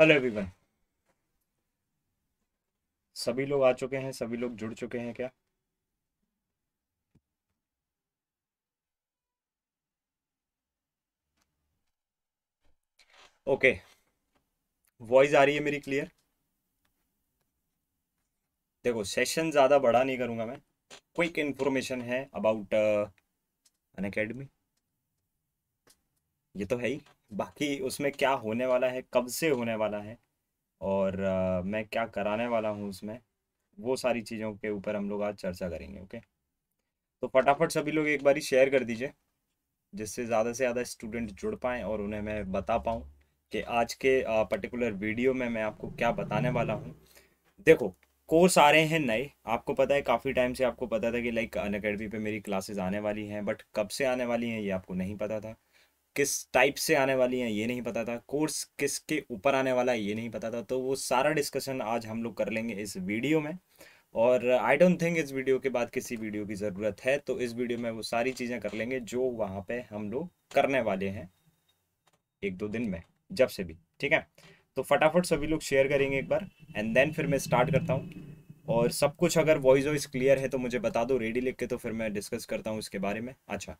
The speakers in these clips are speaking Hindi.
हेलो एवरीवन सभी लोग आ चुके हैं सभी लोग जुड़ चुके हैं क्या ओके वॉइस आ रही है मेरी क्लियर देखो सेशन ज़्यादा बड़ा नहीं करूंगा मैं क्विक इन्फॉर्मेशन है अबाउट अन अकेडमी ये तो है ही बाकी उसमें क्या होने वाला है कब से होने वाला है और आ, मैं क्या कराने वाला हूँ उसमें वो सारी चीज़ों के ऊपर हम लोग आज चर्चा करेंगे ओके तो फटाफट सभी लोग एक बारी शेयर कर दीजिए जिससे ज़्यादा से ज़्यादा स्टूडेंट जुड़ पाएँ और उन्हें मैं बता पाऊँ कि आज के पर्टिकुलर वीडियो में मैं आपको क्या बताने वाला हूँ देखो कोर्स आ रहे हैं नए आपको पता है काफ़ी टाइम से आपको पता था कि लाइक अन अकेडमी पर मेरी क्लासेज आने वाली हैं बट कब से आने वाली हैं ये आपको नहीं पता था किस टाइप से आने वाली हैं ये नहीं पता था कोर्स किसके ऊपर आने वाला है ये नहीं पता था तो वो सारा डिस्कशन आज हम लोग कर लेंगे इस वीडियो में और आई डोंट थिंक इस वीडियो के बाद किसी वीडियो की ज़रूरत है तो इस वीडियो में वो सारी चीज़ें कर लेंगे जो वहाँ पे हम लोग करने वाले हैं एक दो दिन में जब से भी ठीक है तो फटाफट सभी लोग शेयर करेंगे एक बार एंड देन फिर मैं स्टार्ट करता हूँ और सब कुछ अगर वॉइस वॉइस क्लियर है तो मुझे बता दो रेडी लिख के तो फिर मैं डिस्कस करता हूँ इसके बारे में अच्छा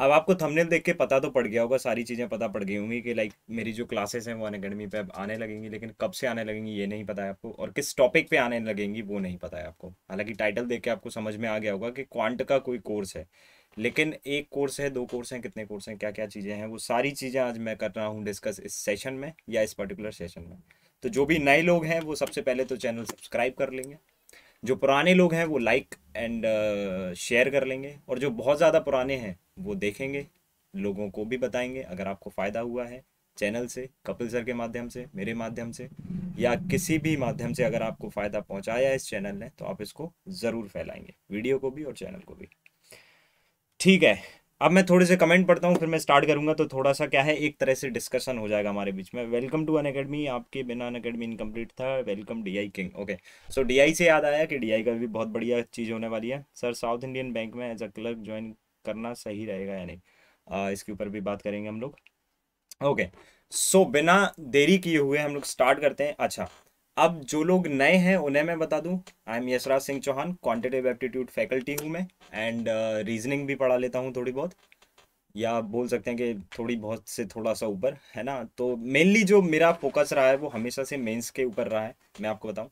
अब आपको थंबनेल देख के पता तो पड़ गया होगा सारी चीज़ें पता पड़ गई होंगी कि लाइक मेरी जो क्लासेस हैं वो अन अकेडमी पर आने लगेंगी लेकिन कब से आने लगेंगी ये नहीं पता है आपको और किस टॉपिक पे आने लगेंगी वो नहीं पता है आपको हालांकि टाइटल देख के आपको समझ में आ गया होगा कि क्वांट का कोई कोर्स है लेकिन एक कोर्स है दो कोर्स हैं कितने कोर्स हैं क्या क्या चीज़ें हैं वो सारी चीज़ें आज मैं कर रहा हूँ डिस्कस इस सेशन में या इस पर्टिकुलर सेशन में तो जो भी नए लोग हैं वो सबसे पहले तो चैनल सब्सक्राइब कर लेंगे जो पुराने लोग हैं वो लाइक एंड शेयर कर लेंगे और जो बहुत ज़्यादा पुराने हैं वो देखेंगे लोगों को भी बताएंगे अगर आपको फ़ायदा हुआ है चैनल से कपिल सर के माध्यम से मेरे माध्यम से या किसी भी माध्यम से अगर आपको फ़ायदा पहुंचाया है इस चैनल ने तो आप इसको ज़रूर फैलाएंगे वीडियो को भी और चैनल को भी ठीक है अब मैं थोड़े से कमेंट पढ़ता हूँ फिर मैं स्टार्ट करूँगा तो थोड़ा सा क्या है एक तरह से डिस्कशन हो जाएगा हमारे बीच में वेलकम टू अन अकेडमी आपके बिना अन अकेडमी इनकम्प्लीट था welcome D I king okay so D I से याद आया कि डी आई का भी बहुत बढ़िया चीज़ होने वाली है सर साउथ इंडियन बैंक में एज अ क्लर्क ज्वाइन करना सही रहेगा या नहीं आ, इसके ऊपर भी बात करेंगे हम लोग ओके सो बिना देरी किए हुए हम लोग स्टार्ट करते हैं अच्छा अब जो लोग नए हैं उन्हें मैं बता दूं I am Yashraj Singh Chauhan quantitative aptitude faculty हूं मैं एंड रीजनिंग uh, भी पढ़ा लेता हूं थोड़ी बहुत या बोल सकते हैं कि थोड़ी बहुत से थोड़ा सा ऊपर है ना तो मेनली जो मेरा फोकस रहा है वो हमेशा से मेंस के ऊपर रहा है मैं आपको बताऊं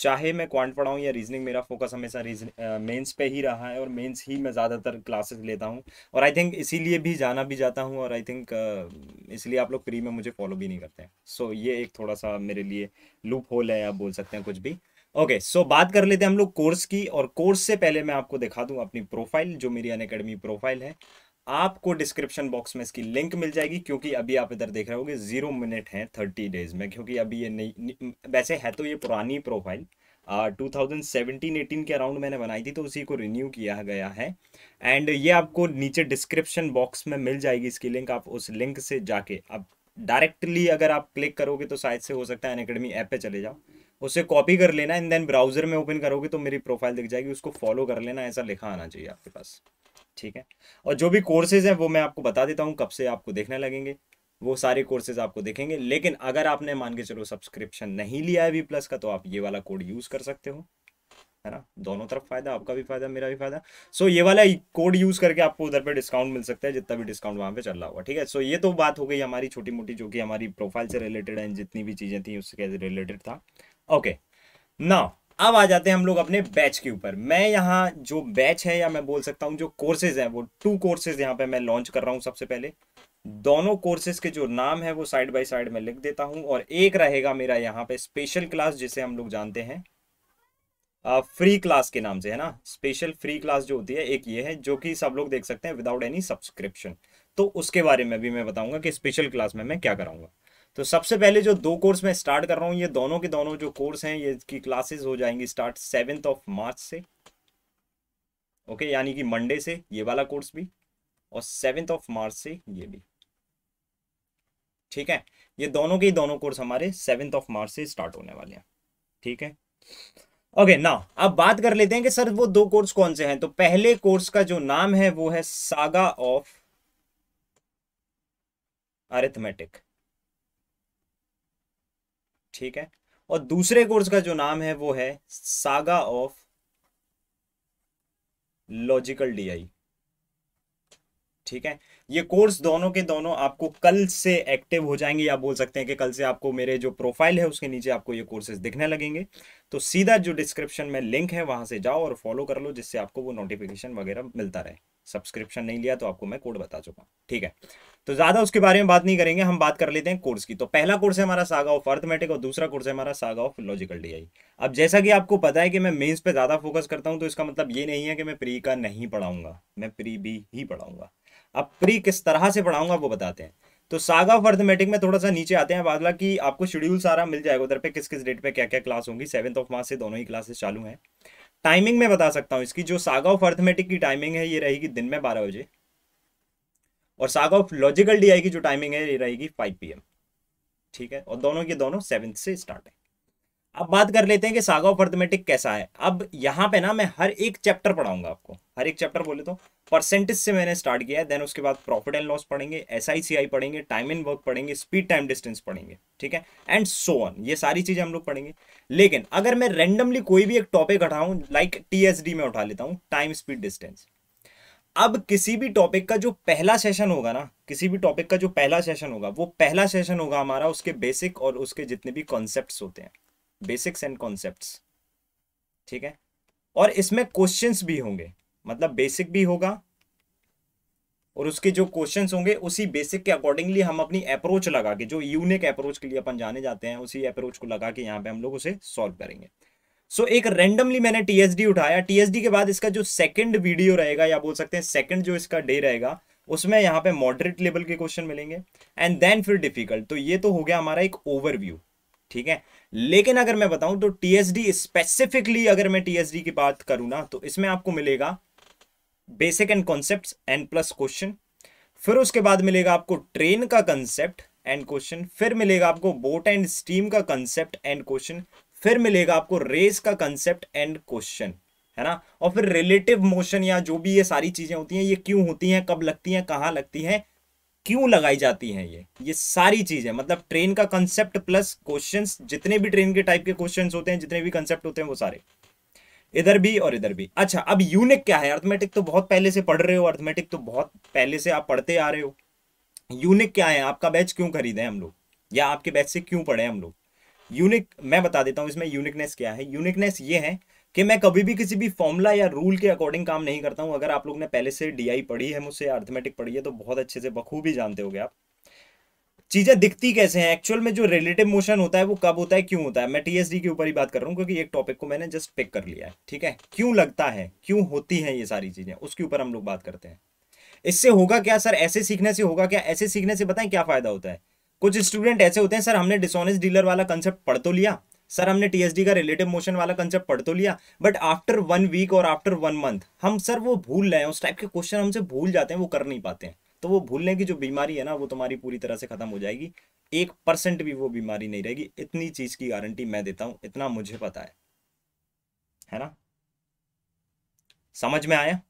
चाहे मैं क्वांट पढ़ाऊँ या रीजनिंग मेरा फोकस हमेशा रीजन मेंस पे ही रहा है और मेंस ही मैं ज़्यादातर क्लासेस लेता हूँ और आई थिंक इसीलिए भी जाना भी जाता हूँ और आई थिंक uh, इसलिए आप लोग फ्री में मुझे फॉलो भी नहीं करते हैं सो so, ये एक थोड़ा सा मेरे लिए लूप होल है आप बोल सकते हैं कुछ भी ओके okay, सो so बात कर लेते हैं हम लोग कोर्स की और कोर्स से पहले मैं आपको दिखा दूं अपनी प्रोफाइल जो मेरी अन प्रोफाइल है आपको डिस्क्रिप्शन बॉक्स में इसकी लिंक मिल जाएगी क्योंकि अभी आप इधर देख रहे होगे जीरो मिनट हैं थर्टी डेज में क्योंकि अभी ये नई वैसे है तो ये पुरानी profile two thousand seventeen eighteen के अराउंड मैंने बनाई थी तो उसी को रिन्यू किया गया है एंड ये आपको नीचे डिस्क्रिप्शन बॉक्स में मिल जाएगी इसकी लिंक आप उस लिंक से जाके आप डायरेक्टली अगर आप क्लिक करोगे तो शायद से हो सकता है अनकेडमी ऐप पे चले जाओ उसे कॉपी कर लेना एंड देन ब्राउजर में ओपन करोगे तो मेरी प्रोफाइल दिख जाएगी उसको फॉलो कर लेना ऐसा लिखा आना चाहिए आपके पास ठीक है और जो भी कोर्सेज हैं वो मैं आपको बता देता हूँ कब से आपको देखने लगेंगे वो सारे कोर्सेज आपको देखेंगे लेकिन अगर आपने मान के चलो सब्सक्रिप्शन नहीं लिया है वी प्लस का तो आप ये वाला कोड यूज़ कर सकते हो है ना दोनों तरफ फायदा आपका भी फायदा मेरा भी फायदा सो so, ये वाला कोड यूज करके आपको उधर पे डिस्काउंट मिल सकता है जितना भी डिस्काउंट वहां पे चल रहा होगा ठीक है सो so, ये तो बात हो गई हमारी छोटी मोटी जो कि हमारी प्रोफाइल से रिलेटेड है जितनी भी चीजें थी उसके रिलेटेड था ओके okay. नाउ अब आ जाते हैं हम लोग अपने बैच के ऊपर मैं यहाँ जो बैच है या मैं बोल सकता हूँ जो कोर्सेज हैं वो टू कोर्सेज यहाँ पे मैं लॉन्च कर रहा हूँ सबसे पहले दोनों कोर्सेज के जो नाम है वो साइड बाय साइड में लिख देता हूँ और एक रहेगा मेरा यहाँ पे स्पेशल क्लास जिसे हम लोग जानते हैं फ्री क्लास के नाम से है ना स्पेशल फ्री क्लास जो होती है एक ये है जो कि सब लोग देख सकते हैं विदाउट एनी सब्सक्रिप्शन तो उसके बारे में भी मैं बताऊंगा कि स्पेशल क्लास में मैं क्या कराऊंगा तो सबसे पहले जो दो कोर्स मैं स्टार्ट कर रहा हूँ ये दोनों के दोनों जो कोर्स हैं ये की क्लासेस हो जाएंगी स्टार्ट सेवेंथ ऑफ मार्च से ओके यानी कि मंडे से ये वाला कोर्स भी और सेवेंथ ऑफ मार्च से ये भी ठीक है ये दोनों के ही दोनों कोर्स हमारे सेवेंथ ऑफ मार्च से स्टार्ट होने वाले हैं ठीक है ओके ना अब बात कर लेते हैं कि सर वो दो कोर्स कौन से हैं तो पहले कोर्स का जो नाम है वो है सागा ऑफ अरिथमेटिक ठीक है और दूसरे कोर्स का जो नाम है वो है सागा ऑफ लॉजिकल डीआई ठीक है ये कोर्स दोनों के दोनों आपको कल से एक्टिव हो जाएंगे या बोल सकते हैं कि कल से आपको मेरे जो प्रोफाइल है उसके नीचे आपको ये कोर्सेज दिखने लगेंगे तो सीधा जो डिस्क्रिप्शन में लिंक है वहां से जाओ और फॉलो कर लो जिससे आपको वो नोटिफिकेशन वगैरह मिलता रहे सब्सक्रिप्शन नहीं लिया तो आपको मैं कोड बता चुका हूँ ठीक है तो ज़्यादा उसके बारे में बात नहीं करेंगे हम बात कर लेते हैं कोर्स की तो पहला कोर्स है हमारा सागा ऑफ अर्थमेटिक और दूसरा कोर्स है हमारा सागा ऑफ लॉजिकल डीआई अब जैसा कि आपको पता है कि मैं मेंस पे ज़्यादा फोकस करता हूँ तो इसका मतलब ये नहीं है कि मैं प्री का नहीं पढ़ाऊंगा मैं प्री भी ही पढ़ाऊंगा अब प्री किस तरह से पढ़ाऊंगा वो बताते हैं तो सागा ऑफ अर्थमेटिक में थोड़ा सा नीचे आते हैं बादला की आपको शेड्यूल सारा मिल जाएगा उधर पे किस किस डेट पे क्या क्या क्लास होंगी सेवन्थ ऑफ मार्च से दोनों ही क्लासेस चालू हैं टाइमिंग में बता सकता हूँ इसकी जो सागा ऑफ अर्थमेटिक की टाइमिंग है ये रहेगी दिन में बारह बजे और सागा ऑफ लॉजिकल डी की जो टाइमिंग है ये रहेगी फाइव पी ठीक है और दोनों के दोनों सेवन से स्टार्ट है अब बात कर लेते हैं कि सागा ऑफ अर्थमेटिक कैसा है अब यहाँ पे ना मैं हर एक चैप्टर पढ़ाऊंगा आपको हर एक चैप्टर बोले तो परसेंटेज से मैंने स्टार्ट किया है देन उसके बाद प्रॉफिट एंड लॉस पढ़ेंगे एस पढ़ेंगे टाइम इन वर्क पढ़ेंगे स्पीड टाइम डिस्टेंस पढ़ेंगे ठीक है एंड सो ऑन ये सारी चीज़ें हम लोग पढ़ेंगे लेकिन अगर मैं रेंडमली कोई भी एक टॉपिक उठाऊँ लाइक टी में उठा लेता हूँ टाइम स्पीड डिस्टेंस अब किसी भी टॉपिक का जो पहला सेशन होगा ना किसी भी टॉपिक का जो पहला सेशन होगा वो पहला सेशन होगा हमारा उसके बेसिक और उसके जितने भी कॉन्सेप्ट होते हैं बेसिक्स एंड कॉन्सेप्ट ठीक है और इसमें क्वेश्चंस भी होंगे मतलब बेसिक भी होगा और उसके जो क्वेश्चंस होंगे उसी बेसिक के अकॉर्डिंगली हम अपनी अप्रोच लगा के जो यूनिक अप्रोच के लिए अपन जाने जाते हैं उसी अप्रोच को लगा के यहाँ पे हम लोग उसे सॉल्व करेंगे सो so, एक रेंडमली मैंने टीएसडी उठाया टीएसडी के बाद इसका जो सेकंड वीडियो रहेगा या बोल सकते हैं सेकंड जो इसका डे रहेगा उसमें यहाँ पे मॉडरेट लेवल के क्वेश्चन मिलेंगे एंड देन फिर डिफिकल्ट तो ये तो हो गया हमारा एक ओवरव्यू ठीक है लेकिन अगर मैं बताऊं तो टीएसडी स्पेसिफिकली अगर मैं टीएसडी की बात करूं ना तो इसमें आपको मिलेगा basic and concept and plus question फिर उसके बाद मिलेगा आपको ट्रेन का कंसेप्ट एंड क्वेश्चन फिर मिलेगा आपको बोट एंड स्टीम का कंसेप्ट एंड क्वेश्चन फिर मिलेगा आपको रेस का कंसेप्ट एंड क्वेश्चन है ना और फिर रिलेटिव मोशन या जो भी ये सारी चीजें होती हैं ये क्यों होती हैं कब लगती हैं कहां लगती हैं क्यों लगाई जाती हैं ये ये सारी चीज़ें मतलब ट्रेन का कंसेप्ट प्लस क्वेश्चंस जितने भी ट्रेन के टाइप के क्वेश्चंस होते हैं जितने भी कंसेप्ट होते हैं वो सारे इधर भी और इधर भी अच्छा अब यूनिक क्या है अर्थमेटिक तो बहुत पहले से पढ़ रहे हो अर्थमेटिक तो बहुत पहले से आप पढ़ते आ रहे हो यूनिक क्या है आपका बैच क्यों खरीदे हम लोग या आपके बैच से क्यों पढ़े हम लोग यूनिक मैं बता देता हूँ इसमें यूनिकनेस क्या है यूनिकनेस ये है कि मैं कभी भी किसी भी फॉर्मूला या रूल के अकॉर्डिंग काम नहीं करता हूं अगर आप लोग ने पहले से डीआई पढ़ी है मुझसे अर्थमेटिक पढ़ी है तो बहुत अच्छे से बखूबी जानते गए आप चीजें दिखती कैसे हैं एक्चुअल में जो रिलेटिव मोशन होता है वो कब होता है क्यों होता है मैं टीएसडी के ऊपर ही बात कर रहा हूँ क्योंकि एक टॉपिक को मैंने जस्ट पिक कर लिया है ठीक है क्यों लगता है क्यों होती है ये सारी चीजें उसके ऊपर हम लोग बात करते हैं इससे होगा क्या सर ऐसे सीखने से होगा क्या ऐसे सीखने से बताएं क्या फायदा होता है कुछ स्टूडेंट ऐसे होते हैं सर हमने डिसऑनेस्ट डीलर वाला कंसेप्ट पढ़ तो लिया सर हमने टीएसडी का रिलेटिव मोशन वाला कंसेप्ट पढ़ तो लिया बट आफ्टर वन वीक और आफ्टर वन मंथ हम सर वो भूल रहे हैं उस टाइप के क्वेश्चन हमसे भूल जाते हैं वो कर नहीं पाते हैं तो वो भूलने की जो बीमारी है ना वो तुम्हारी पूरी तरह से खत्म हो जाएगी एक परसेंट भी वो बीमारी नहीं रहेगी इतनी चीज की गारंटी मैं देता हूं इतना मुझे पता है है ना समझ में आया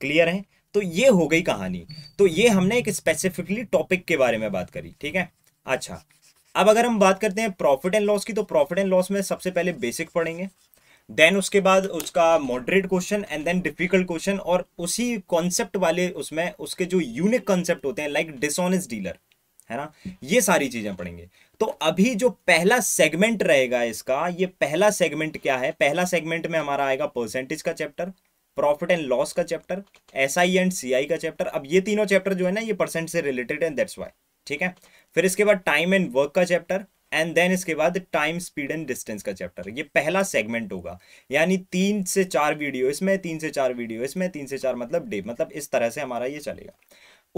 क्लियर है तो ये हो गई कहानी तो ये हमने एक स्पेसिफिकली टॉपिक के बारे में बात करी ठीक है अच्छा अब अगर हम बात करते हैं प्रॉफिट एंड लॉस की तो प्रॉफिट एंड लॉस में सबसे पहले बेसिक पढ़ेंगे देन उसके बाद उसका moderate question and then difficult question और उसी कॉन्सेप्ट वाले उसमें उसके जो यूनिक कॉन्सेप्ट होते हैं लाइक डिसऑनेस्ट डीलर है ना ये सारी चीजें पढ़ेंगे तो अभी जो पहला सेगमेंट रहेगा इसका ये पहला सेगमेंट क्या है पहला सेगमेंट में हमारा आएगा परसेंटेज का चैप्टर प्रॉफिट एंड लॉस का chapter S I and C I का चैप्टर अब ये तीनों चैप्टर जो है ना ये परसेंट से रिलेटेड है दैट्स वाई ठीक है फिर इसके बाद टाइम एंड वर्क का चैप्टर एंड देन इसके बाद टाइम स्पीड एंड डिस्टेंस का चैप्टर ये पहला सेगमेंट होगा यानी तीन से चार वीडियो इसमें तीन से चार वीडियो इसमें तीन से चार मतलब डे मतलब इस तरह से हमारा ये चलेगा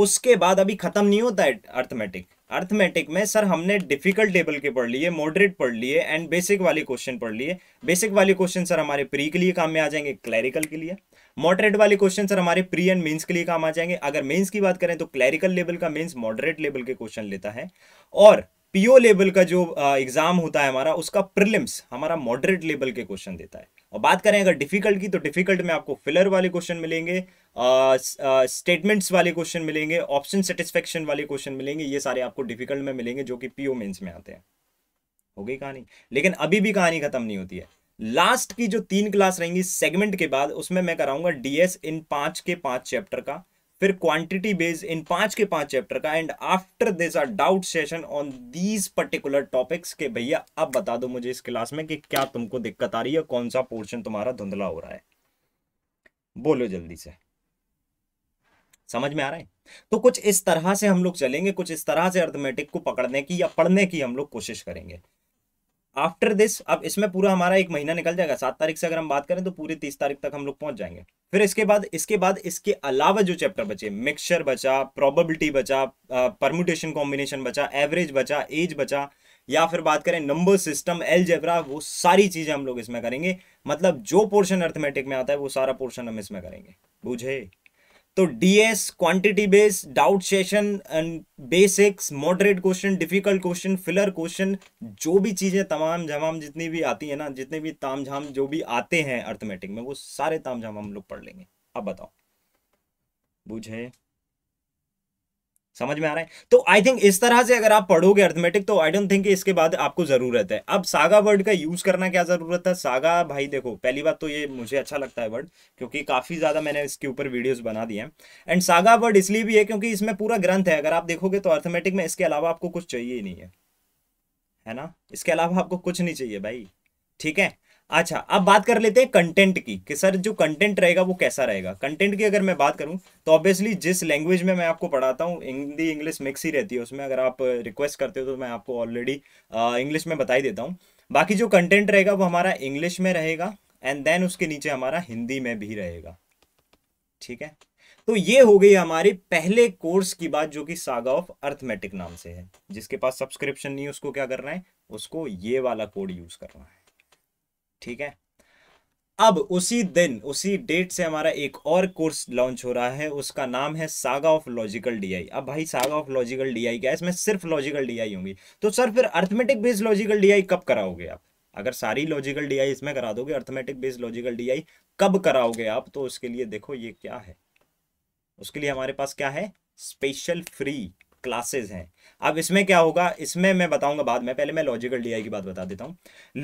उसके बाद अभी खत्म नहीं होता है अर्थमेटिक अर्थमेटिक में सर हमने डिफिकल्ट टेबल के पढ़ लिए मॉडरेट पढ़ लिए एंड बेसिक वाले क्वेश्चन पढ़ लिए बेसिक वाले क्वेश्चन सर हमारे प्री के लिए काम में आ जाएंगे क्लैरिकल के लिए मॉडरेट वाले क्वेश्चन सर हमारे प्री एंड मेंस के लिए काम आ जाएंगे अगर मेंस की बात करें तो क्लैरिकल लेवल का मेंस मॉडरेट लेवल के क्वेश्चन लेता है और पीओ लेवल का जो एग्जाम होता है हमारा उसका प्रिलिम्स हमारा मॉडरेट लेवल के क्वेश्चन देता है और बात करें अगर डिफिकल्ट की तो डिफिकल्ट में आपको फिलर वाले क्वेश्चन मिलेंगे स्टेटमेंट्स वाले क्वेश्चन मिलेंगे ऑप्शन सेटिस्फेक्शन वाले क्वेश्चन मिलेंगे ये सारे आपको डिफिकल्ट में मिलेंगे जो कि पीओ मेन्स में आते हैं हो गई कहानी लेकिन अभी भी कहानी खत्म नहीं होती है लास्ट की जो तीन क्लास रहेंगी सेगमेंट के बाद उसमें मैं कराऊंगा डीएस इन पांच के पांच चैप्टर का फिर क्वांटिटी बेस इन पांच के पांच चैप्टर का and after this are doubt session on these particular topics के भैया अब बता दो मुझे इस क्लास में कि क्या तुमको दिक्कत आ रही है कौन सा पोर्शन तुम्हारा धुंधला हो रहा है बोलो जल्दी से समझ में आ रहा है तो कुछ इस तरह से हम लोग चलेंगे कुछ इस तरह से अर्थमेटिक को पकड़ने की या पढ़ने की हम लोग कोशिश करेंगे आफ्टर दिस अब इसमें पूरा हमारा एक महीना निकल जाएगा सात तारीख से अगर हम बात करें तो पूरी तीस तारीख तक हम लोग पहुंच जाएंगे फिर इसके बाद इसके बाद इसके अलावा जो चैप्टर बचे मिक्सचर बचा प्रोबेबिलिटी बचा परमुटेशन कॉम्बिनेशन बचा एवरेज बचा एज बचा या फिर बात करें नंबर सिस्टम एल वो सारी चीज़ें हम लोग इसमें करेंगे मतलब जो पोर्शन अर्थमेटिक में आता है वो सारा पोर्शन हम इसमें करेंगे बुझे तो DS quantity base doubt session and basics moderate question difficult question filler question जो भी चीज़ें तमाम जमाम जितनी भी आती है ना जितने भी ताम झाम जो भी आते हैं अर्थमेटिक में वो सारे ताम झाम हम लोग पढ़ लेंगे अब बताओ बुझे समझ में आ रहा है तो आई थिंक इस तरह से अगर आप पढ़ोगे अर्थमेटिक तो आई डोंट थिंक इसके बाद आपको जरूरत है अब सागा वर्ड का यूज करना क्या जरूरत है सागा भाई देखो पहली बात तो ये मुझे अच्छा लगता है वर्ड क्योंकि काफी ज्यादा मैंने इसके ऊपर वीडियोस बना दिए हैं एंड सागा वर्ड इसलिए भी है क्योंकि इसमें पूरा ग्रंथ है अगर आप देखोगे तो अर्थमेटिक में इसके अलावा आपको कुछ चाहिए ही नहीं है है ना इसके अलावा आपको कुछ नहीं चाहिए भाई ठीक है अच्छा अब बात कर लेते हैं कंटेंट की कि सर जो कंटेंट रहेगा वो कैसा रहेगा कंटेंट की अगर मैं बात करूं तो ऑब्वियसली जिस लैंग्वेज में मैं आपको पढ़ाता हूं हिंदी इंग्लिश मिक्स ही रहती है उसमें अगर आप रिक्वेस्ट करते हो तो मैं आपको ऑलरेडी इंग्लिश में बताई देता हूँ बाकी जो कंटेंट रहेगा वो हमारा इंग्लिश में रहेगा एंड देन उसके नीचे हमारा हिंदी में भी रहेगा ठीक है तो ये हो गई हमारी पहले कोर्स की बात जो कि सागा ऑफ अर्थमेटिक नाम से है जिसके पास सब्सक्रिप्शन नहीं उसको क्या करना है उसको ये वाला कोड यूज करना है ठीक है अब उसी दिन उसी डेट से हमारा एक और कोर्स लॉन्च हो रहा है उसका नाम है सागा ऑफ लॉजिकल डीआई अब भाई सागा ऑफ लॉजिकल डीआई क्या है इसमें सिर्फ लॉजिकल डीआई होंगी तो सर फिर अर्थमेटिक बेस्ड लॉजिकल डीआई कब कराओगे आप अगर सारी लॉजिकल डीआई इसमें करा दोगे अर्थमेटिक बेस्ड लॉजिकल डीआई कब कराओगे आप तो उसके लिए देखो ये क्या है उसके लिए हमारे पास क्या है स्पेशल फ्री क्लासेस हैं अब इसमें क्या होगा इसमें मैं बताऊंगा बाद में पहले मैं लॉजिकल डीआई की बात बता देता हूँ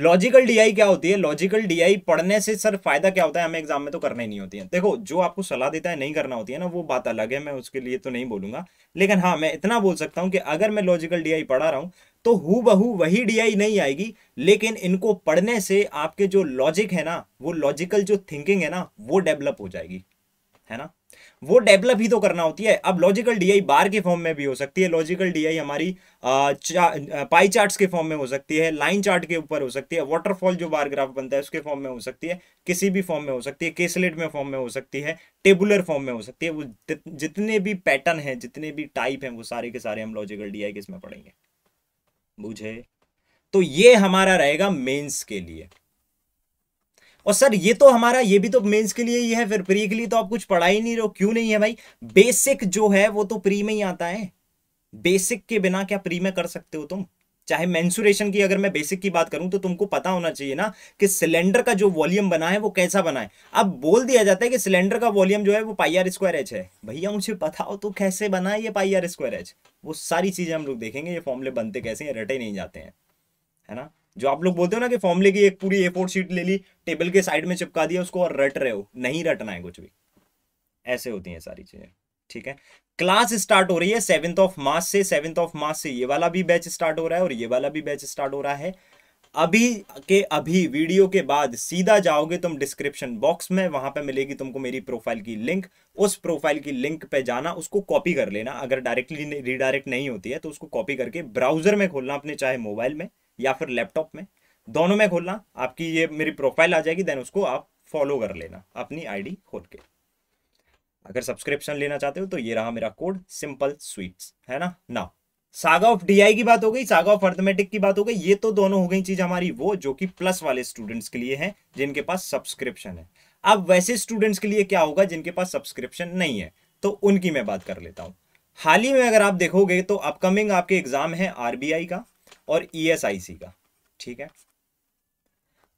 लॉजिकल डीआई क्या होती है लॉजिकल डीआई पढ़ने से सर फायदा क्या होता है हमें एग्जाम में तो करना ही नहीं होती है देखो जो आपको सलाह देता है नहीं करना होती है ना वो बात अलग है मैं उसके लिए तो नहीं बोलूंगा लेकिन हाँ मैं इतना बोल सकता हूँ कि अगर मैं लॉजिकल डी पढ़ा रहा हूँ तो हु बहू वही डीआई नहीं आएगी लेकिन इनको पढ़ने से आपके जो लॉजिक है ना वो लॉजिकल जो थिंकिंग है ना वो डेवलप हो जाएगी है ना वो डेवलप ही तो करना होती है अब लॉजिकल डीआई बार के फॉर्म में भी हो सकती है लॉजिकल डीआई हमारी चा, पाई चार्ट्स के फॉर्म में हो सकती है लाइन चार्ट के ऊपर हो सकती है वाटरफॉल जो बार ग्राफ बनता है उसके फॉर्म में हो सकती है किसी भी फॉर्म में हो सकती है केसलेट में फॉर्म में हो सकती है टेबुलर फॉर्म में हो सकती है वो जितने भी पैटर्न है जितने भी टाइप है वो सारे के सारे हम लॉजिकल डी आई किस में पढ़ेंगे बुझे तो ये हमारा रहेगा मेन्स के लिए और सर ये तो हमारा ये भी तो मेंस के लिए ही है फिर प्री के लिए तो आप कुछ पढ़ा ही नहीं रहे क्यों नहीं है भाई बेसिक जो है वो तो प्री में ही आता है बेसिक के बिना क्या प्री में कर सकते हो तुम चाहे मैंसुरेशन की अगर मैं बेसिक की बात करूं तो तुमको पता होना चाहिए ना कि सिलेंडर का जो वॉल्यूम बना है वो कैसा बना है अब बोल दिया जाता है कि सिलेंडर का वॉल्यूम जो है वो पाईआर स्क्वायर एच है भैया मुझे पता हो तो कैसे बना है ये पाईआर स्क्वायर एच वो सारी चीजें हम लोग देखेंगे ये फॉर्मुले बनते कैसे हैं रटे नहीं जाते हैं है ना जो आप लोग बोलते हो ना कि फॉर्मले की एक पूरी ए फोर शीट ले ली टेबल के साइड में चिपका दिया उसको और रट रहे हो नहीं रटना है कुछ भी ऐसे होती है सारी चीजें ठीक है क्लास स्टार्ट हो रही है सेवन्थ ऑफ मार्च से सेवन्थ ऑफ मार्च से ये वाला भी बैच स्टार्ट हो रहा है और ये वाला भी बैच स्टार्ट हो रहा है अभी के अभी वीडियो के बाद सीधा जाओगे तुम डिस्क्रिप्शन बॉक्स में वहां पे मिलेगी तुमको मेरी प्रोफाइल की लिंक उस प्रोफाइल की लिंक पे जाना उसको कॉपी कर लेना अगर डायरेक्टली रिडायरेक्ट नहीं होती है तो उसको कॉपी करके ब्राउजर में खोलना अपने चाहे मोबाइल में या फिर लैपटॉप में दोनों में खोलना आपकी ये मेरी प्रोफाइल आ जाएगी देन उसको आप फॉलो कर लेना अपनी आईडी खोल के अगर सब्सक्रिप्शन लेना चाहते हो तो ये रहा मेरा कोड सिंपल स्वीट्स है ना ना सागा ऑफ डीआई की बात हो गई सागा ऑफ अर्थमेटिक की बात हो गई ये तो दोनों हो गई चीज हमारी वो जो कि प्लस वाले स्टूडेंट्स के लिए है जिनके पास सब्सक्रिप्शन है अब वैसे स्टूडेंट्स के लिए क्या होगा जिनके पास सब्सक्रिप्शन नहीं है तो उनकी मैं बात कर लेता हूँ हाल ही में अगर आप देखोगे तो अपकमिंग आपके एग्जाम है आरबीआई का और ईएसआईसी e का ठीक है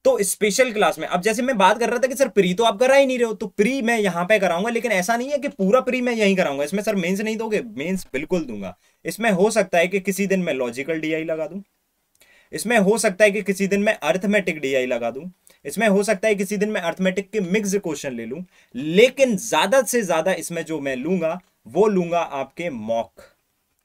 तो स्पेशल क्लास में अब जैसे मैं बात कर रहा था कि सर प्री तो आप करा ही नहीं रहे हो तो प्री मैं यहां पे कराऊंगा लेकिन ऐसा नहीं है कि पूरा प्री मैं यहीं कराऊंगा इसमें सर मेंस नहीं दोगे मेंस बिल्कुल दूंगा इसमें हो सकता है कि किसी दिन मैं लॉजिकल डीआई लगा दूं इसमें हो सकता है कि किसी दिन मैं अर्थमेटिक डीआई लगा दूं इसमें हो सकता है किसी दिन मैं अर्थमेटिक के मिक्स क्वेश्चन ले लूं लेकिन ज्यादा से ज्यादा इसमें जो मैं लूंगा वो लूंगा आपके मॉक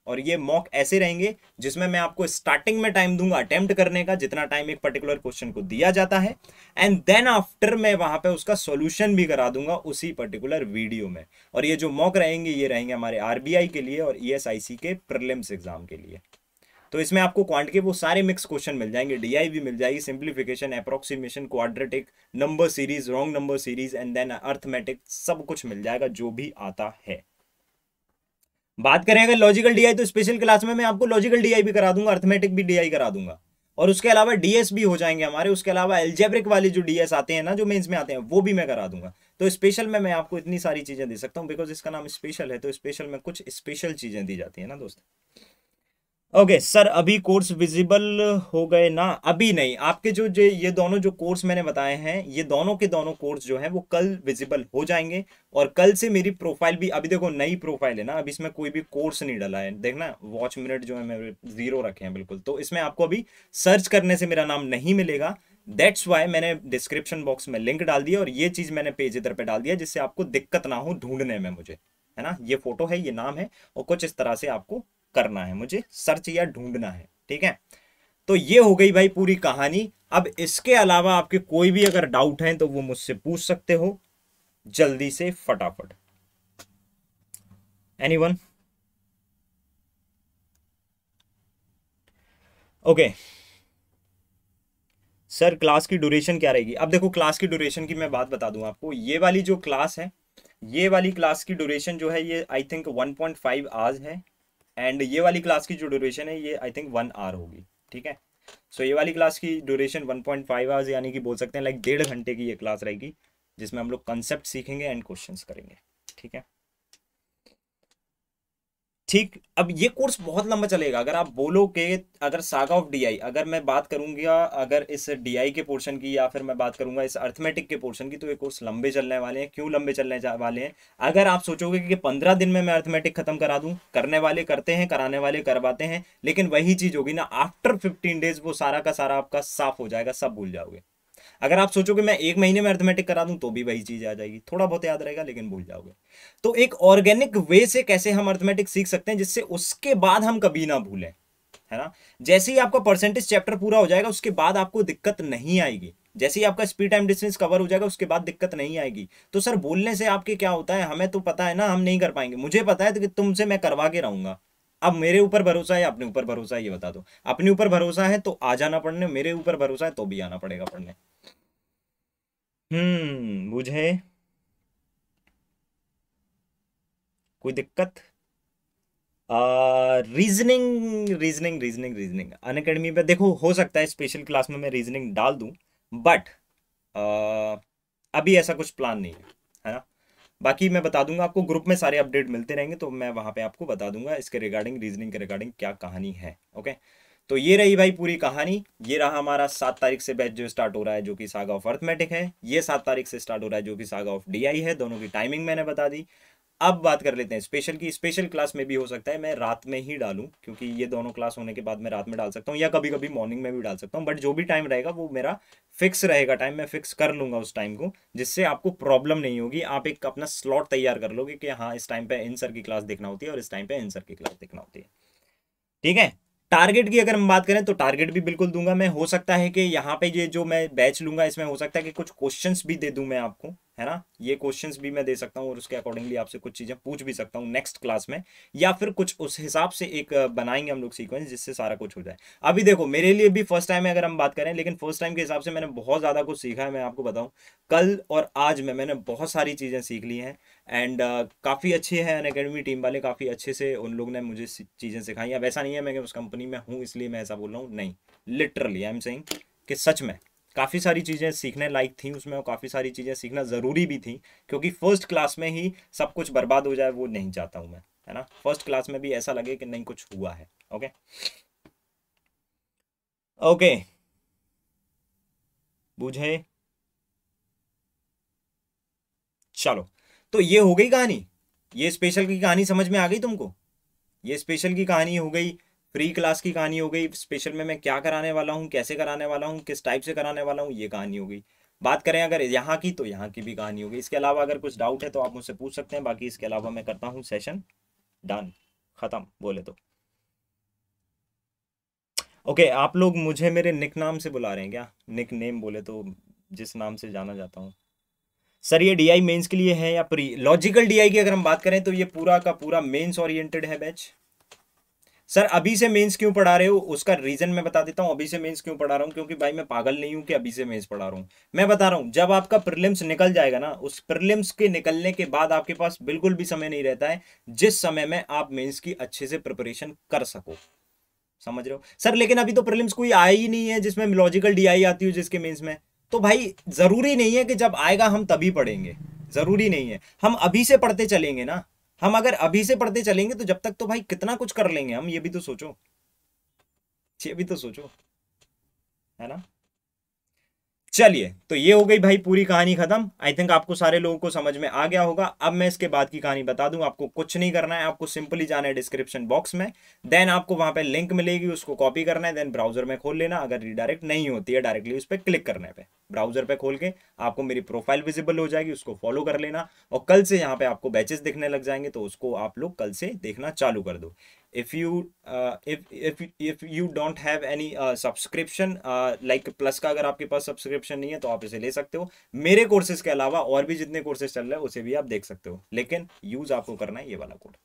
और ये मॉक ऐसे रहेंगे जिसमें मैं आपको स्टार्टिंग में टाइम दूंगा अटेम्प्ट करने का जितना टाइम एक पर्टिकुलर क्वेश्चन को दिया जाता है एंड देन आफ्टर मैं वहां पे उसका सॉल्यूशन भी करा दूंगा उसी पर्टिकुलर वीडियो में और ये जो मॉक रहेंगे ये रहेंगे हमारे आरबीआई के लिए और ई e के प्रलिम्स एग्जाम के लिए तो इसमें आपको क्वांट के वो सारे मिक्स क्वेश्चन मिल जाएंगे डीआई भी मिल जाएगी simplification approximation quadratic number series wrong number series and then arithmetic सब कुछ मिल जाएगा जो भी आता है बात करें अगर लॉजिकल डीआई तो स्पेशल क्लास में मैं आपको लॉजिकल डीआई भी करा दूंगा अर्थमेटिक भी डीआई करा दूंगा और उसके अलावा डीएस भी हो जाएंगे हमारे उसके अलावा एल्जेब्रिक वाले जो डीएस आते हैं ना जो मेन्स में आते हैं वो भी मैं करा दूंगा तो स्पेशल में मैं आपको इतनी सारी चीज़ें दे सकता हूँ बिकॉज इसका नाम स्पेशल है तो स्पेशल में कुछ स्पेशल चीज़ें दी जाती है ना दोस्तों ओके सर अभी कोर्स विजिबल हो गए ना अभी नहीं आपके जो जो ये दोनों जो कोर्स मैंने बताए हैं ये दोनों के दोनों कोर्स जो हैं वो कल विजिबल हो जाएंगे और कल से मेरी प्रोफाइल भी अभी देखो नई प्रोफाइल है ना अभी इसमें कोई भी कोर्स नहीं डला है देखना वॉच मिनट जो है मेरे जीरो रखे हैं बिल्कुल तो इसमें आपको अभी सर्च करने से मेरा नाम नहीं मिलेगा दैट्स वाई मैंने डिस्क्रिप्शन बॉक्स में लिंक डाल दिया और ये चीज़ मैंने पेज इधर पे डाल दिया जिससे आपको दिक्कत ना हो ढूंढने में मुझे है ना ये फोटो है ये नाम है और कुछ इस तरह से आपको करना है मुझे सर्च या ढूंढना है ठीक है तो ये हो गई भाई पूरी कहानी अब इसके अलावा आपके कोई भी अगर डाउट है तो वो मुझसे पूछ सकते हो जल्दी से फटाफट any one okay sir class की ड्यूरेशन क्या रहेगी अब देखो क्लास की ड्यूरेशन की मैं बात बता दूं आपको ये वाली जो क्लास है ये वाली क्लास की ड्यूरेशन जो है ये आई थिंक 1.5 पॉइंट आवर्स है एंड ये वाली क्लास की जो ड्यूरेशन है ये आई थिंक वन आवर होगी ठीक है सो so, ये वाली क्लास की duration one point five hours यानी कि बोल सकते हैं लाइक डेढ़ घंटे की ये क्लास रहेगी जिसमें हम लोग कंसेप्ट सीखेंगे एंड क्वेश्चंस करेंगे ठीक है ठीक अब ये कोर्स बहुत लंबा चलेगा अगर आप बोलोगे अगर सागा ऑफ डीआई अगर मैं बात करूंगा अगर इस डीआई के पोर्शन की या फिर मैं बात करूंगा इस अर्थमेटिक के पोर्शन की तो ये कोर्स लंबे चलने वाले हैं क्यों लंबे चलने वाले हैं अगर आप सोचोगे कि पंद्रह दिन में मैं अर्थमेटिक खत्म करा दूं करने वाले करते हैं कराने वाले करवाते हैं लेकिन वही चीज होगी ना आफ्टर फिफ्टीन डेज वो सारा का सारा आपका साफ हो जाएगा सब भूल जाओगे अगर आप सोचोगे मैं एक महीने में अर्थमेटिक करा दूं तो भी वही चीज आ जाएगी थोड़ा बहुत याद रहेगा लेकिन भूल जाओगे तो एक ऑर्गेनिक वे से कैसे हम अर्थमेटिक सीख सकते हैं जिससे उसके बाद हम कभी ना भूलें है ना जैसे ही आपका परसेंटेज चैप्टर पूरा हो जाएगा उसके बाद आपको दिक्कत नहीं आएगी जैसे ही आपका स्पीड टाइम डिस्टेंस कवर हो जाएगा उसके बाद दिक्कत नहीं आएगी तो सर बोलने से आपके क्या होता है हमें तो पता है ना हम नहीं कर पाएंगे मुझे पता है तो कि तुमसे मैं करवा के रहूंगा अब मेरे ऊपर भरोसा है अपने ऊपर भरोसा है ये बता दो अपने ऊपर भरोसा है तो आ जाना पड़ने मेरे ऊपर भरोसा है तो भी आना पड़ेगा पढ़ने हम्म मुझे कोई दिक्कत reasoning reasoning reasoning reasoning Unacademy पर देखो हो सकता है स्पेशल क्लास में मैं रीजनिंग डाल दूं बट अभी ऐसा कुछ प्लान नहीं है है ना बाकी मैं बता दूंगा आपको ग्रुप में सारे अपडेट मिलते रहेंगे तो मैं वहां पे आपको बता दूंगा इसके रिगार्डिंग रीजनिंग के रिगार्डिंग क्या कहानी है ओके तो ये रही भाई पूरी कहानी ये रहा हमारा सात तारीख से बैच जो स्टार्ट हो रहा है जो कि सागा ऑफ अर्थमेटिक है ये सात तारीख से स्टार्ट हो रहा है जो कि सागा ऑफ डीआई है दोनों की टाइमिंग मैंने बता दी अब बात कर लेते हैं स्पेशल की स्पेशल क्लास में भी हो सकता है मैं रात में ही डालूं क्योंकि ये दोनों क्लास होने के बाद मैं रात में डाल सकता हूं या कभी कभी मॉर्निंग में भी डाल सकता हूं बट जो भी टाइम रहेगा वो मेरा फिक्स रहेगा टाइम मैं फिक्स कर लूंगा उस टाइम को जिससे आपको प्रॉब्लम नहीं होगी आप एक अपना स्लॉट तैयार कर लोगे कि हाँ इस टाइम पर इन की क्लास देखना होती है और इस टाइम पर इन की क्लास देखना होती है ठीक है टारगेट की अगर हम बात करें तो टारगेट भी बिल्कुल दूंगा मैं हो सकता है कि यहाँ पे ये जो मैं बैच लूंगा इसमें हो सकता है कि कुछ क्वेश्चंस भी दे दूं मैं आपको है ना ये क्वेश्चन भी मैं दे सकता हूँ और उसके अकॉर्डिंगली आपसे कुछ चीज़ें पूछ भी सकता हूँ नेक्स्ट क्लास में या फिर कुछ उस हिसाब से एक बनाएंगे हम लोग सीक्वेंस जिससे सारा कुछ हो जाए अभी देखो मेरे लिए भी फर्स्ट टाइम है अगर हम बात करें लेकिन फर्स्ट टाइम के हिसाब से मैंने बहुत ज़्यादा कुछ सीखा है मैं आपको बताऊँ कल और आज में मैंने बहुत सारी चीज़ें सीख ली हैं एंड uh, काफ़ी अच्छे हैं अन अकेडमी टीम वाले काफ़ी अच्छे से उन लोग ने मुझे चीज़ें सिखाई अब ऐसा नहीं है मैं उस कंपनी में हूँ इसलिए मैं ऐसा बोल रहा हूँ नहीं लिटरली आई एम सेंग कि सच में काफ़ी सारी चीज़ें सीखने लायक थी उसमें और काफ़ी सारी चीज़ें सीखना ज़रूरी भी थी क्योंकि फर्स्ट क्लास में ही सब कुछ बर्बाद हो जाए वो नहीं चाहता हूँ मैं है ना फर्स्ट क्लास में भी ऐसा लगे कि नहीं कुछ हुआ है ओके ओके बुझे चलो तो ये हो गई कहानी ये स्पेशल की कहानी समझ में आ गई तुमको ये स्पेशल की कहानी हो गई प्री क्लास की कहानी हो गई स्पेशल में मैं क्या कराने वाला हूँ कैसे कराने वाला हूँ किस टाइप से कराने वाला हूँ ये कहानी हो गई बात करें अगर यहाँ की तो यहाँ की भी कहानी होगी इसके अलावा अगर कुछ डाउट है तो आप मुझसे पूछ सकते हैं बाकी इसके अलावा मैं करता हूँ सेशन डन ख़त्म बोले तो ओके okay, आप लोग मुझे मेरे निक नाम से बुला रहे हैं क्या निक नेम बोले तो जिस नाम से जाना जाता हूँ सर ये डीआई मेंस के लिए है या प्री लॉजिकल डीआई की अगर हम बात करें तो ये पूरा का पूरा मेंस ओरिएंटेड है बैच सर अभी से मेंस क्यों पढ़ा रहे हो उसका रीजन मैं बता देता हूँ अभी से मेंस क्यों पढ़ा रहा हूँ क्योंकि भाई मैं पागल नहीं हूँ कि अभी से मेंस पढ़ा रहा हूँ मैं बता रहा हूँ जब आपका प्रिलिम्स निकल जाएगा ना उस प्रिलिम्स के निकलने के बाद आपके पास बिल्कुल भी समय नहीं रहता है जिस समय में आप मेन्स की अच्छे से प्रिपरेशन कर सको समझ रहे हो सर लेकिन अभी तो प्रिलिम्स कोई आया ही नहीं है जिसमें लॉजिकल डी आती हो जिसके मेन्स में तो भाई जरूरी नहीं है कि जब आएगा हम तभी पढ़ेंगे जरूरी नहीं है हम अभी से पढ़ते चलेंगे ना हम अगर अभी से पढ़ते चलेंगे तो जब तक तो भाई कितना कुछ कर लेंगे हम ये भी तो सोचो ये भी तो सोचो है ना चलिए तो ये हो गई भाई पूरी कहानी खत्म आई थिंक आपको सारे लोगों को समझ में आ गया होगा अब मैं इसके बाद की कहानी बता दूं आपको कुछ नहीं करना है आपको सिंपली जाना है डिस्क्रिप्शन बॉक्स में देन आपको वहां पे लिंक मिलेगी उसको कॉपी करना है देन ब्राउजर में खोल लेना अगर रिडायरेक्ट नहीं होती है डायरेक्टली उस पर क्लिक करने पर ब्राउजर पे खोल के आपको मेरी प्रोफाइल विजिबल हो जाएगी उसको फॉलो कर लेना और कल से यहाँ पे आपको बैचेस दिखने लग जाएंगे तो उसको आप लोग कल से देखना चालू कर दो if you if if if you don't have any subscription like plus का अगर आपके पास सब्सक्रिप्शन नहीं है तो आप इसे ले सकते हो मेरे कोर्सेज के अलावा और भी जितने कोर्सेज चल रहे हैं उसे भी आप देख सकते हो लेकिन यूज आपको करना है ये वाला कोड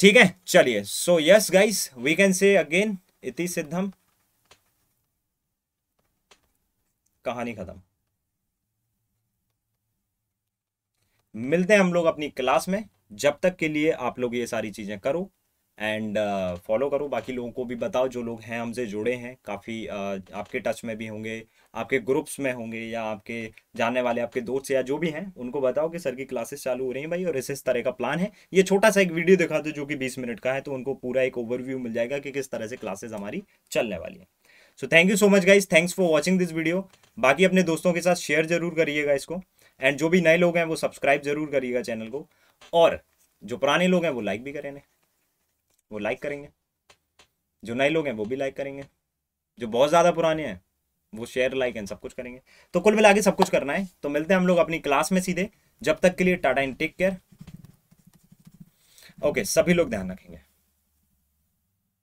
ठीक है चलिए so yes guys we can say again इति सिद्धम कहानी खत्म मिलते हैं हम लोग अपनी क्लास में जब तक के लिए आप लोग ये सारी चीज़ें करो एंड फॉलो uh, करो बाकी लोगों को भी बताओ जो लोग हैं हमसे जुड़े हैं काफ़ी uh, आपके टच में भी होंगे आपके ग्रुप्स में होंगे या आपके जानने वाले आपके दोस्त या जो भी हैं उनको बताओ कि सर की क्लासेस चालू हो रही हैं भाई और इस इस तरह का प्लान है ये छोटा सा एक वीडियो दिखा दो जो कि बीस मिनट का है तो उनको पूरा एक ओवरव्यू मिल जाएगा कि किस तरह से क्लासेज हमारी चलने वाली हैं so thank you so much guys thanks for watching this video बाकी अपने दोस्तों के साथ शेयर जरूर करिएगा इसको एंड जो भी नए लोग हैं वो सब्सक्राइब जरूर करिएगा चैनल को और जो पुराने लोग हैं वो लाइक भी करेंगे वो लाइक करेंगे जो नए लोग हैं वो भी लाइक करेंगे जो बहुत ज़्यादा पुराने हैं वो शेयर लाइक एंड सब कुछ करेंगे तो कुल मिला के सब कुछ करना है तो मिलते हैं हम लोग अपनी क्लास में सीधे जब तक के लिए tata and take care okay सभी लोग ध्यान रखेंगे